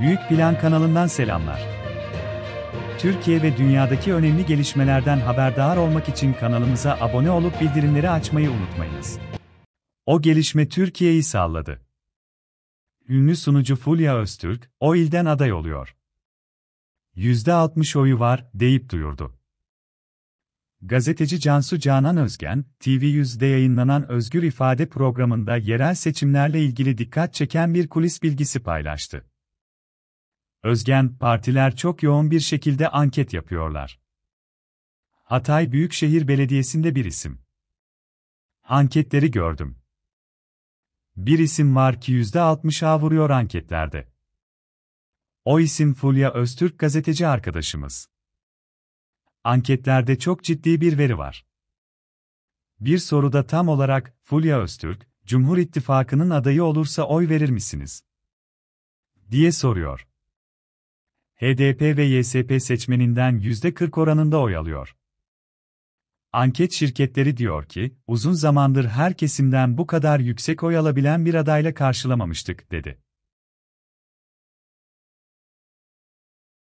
Büyük Plan kanalından selamlar. Türkiye ve dünyadaki önemli gelişmelerden haberdar olmak için kanalımıza abone olup bildirimleri açmayı unutmayınız. O gelişme Türkiye'yi salladı. Ünlü sunucu Fulya Öztürk, o ilden aday oluyor. %60 oyu var, deyip duyurdu. Gazeteci Cansu Canan Özgen, TV 100de yayınlanan Özgür İfade programında yerel seçimlerle ilgili dikkat çeken bir kulis bilgisi paylaştı. Özgen, partiler çok yoğun bir şekilde anket yapıyorlar. Hatay Büyükşehir Belediyesi'nde bir isim. Anketleri gördüm. Bir isim var ki %60'a vuruyor anketlerde. O isim Fulya Öztürk gazeteci arkadaşımız. Anketlerde çok ciddi bir veri var. Bir soruda tam olarak Fulya Öztürk, Cumhur İttifakı'nın adayı olursa oy verir misiniz? diye soruyor. HDP ve YSP seçmeninden %40 oranında oy alıyor. Anket şirketleri diyor ki, uzun zamandır her kesimden bu kadar yüksek oy alabilen bir adayla karşılamamıştık, dedi.